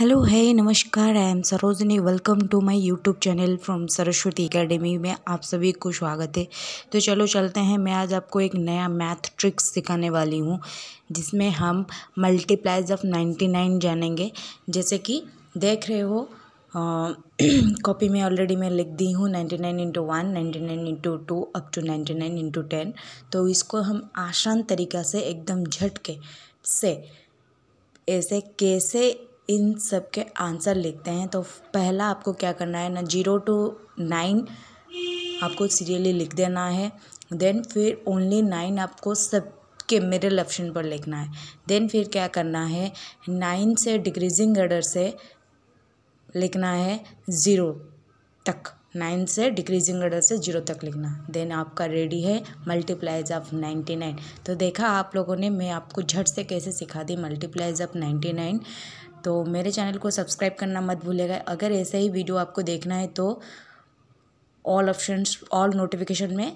hello है नमस्कार I am Sarojini welcome to my YouTube channel from Saraswati academy में आप सभी को स्वागत है तो चलो चलते हैं मैं आज आपको एक नया मैथ ट्रिक्स सिखाने वाली हूँ जिसमें हम मल्टीप्लाइज ऑफ नाइन्टी नाइन जानेंगे जैसे कि देख रहे हो कॉपी में ऑलरेडी मैं लिख दी हूँ ninety nine into one ninety nine into two up to ninety nine into ten तो इसको हम आसान तरीक़ा से एकदम झटके से ऐसे कैसे इन सब के आंसर लिखते हैं तो पहला आपको क्या करना है ना जीरो टू नाइन आपको सीरियली लिख देना है देन फिर ओनली नाइन आपको सब के मिडिल ऑप्शन पर लिखना है देन फिर क्या करना है नाइन से डिक्रीजिंग ऑर्डर से लिखना है ज़ीरो तक नाइन से डिक्रीजिंग ऑर्डर से जीरो तक लिखना देन आपका रेडी है मल्टीप्लाइज ऑफ नाइन्टी नाइन तो देखा आप लोगों ने मैं आपको झट से कैसे सिखा दी मल्टीप्लाइज ऑफ नाइन्टी नाइन तो मेरे चैनल को सब्सक्राइब करना मत भूलेगा अगर ऐसे ही वीडियो आपको देखना है तो ऑल ऑप्शंस ऑल नोटिफिकेशन में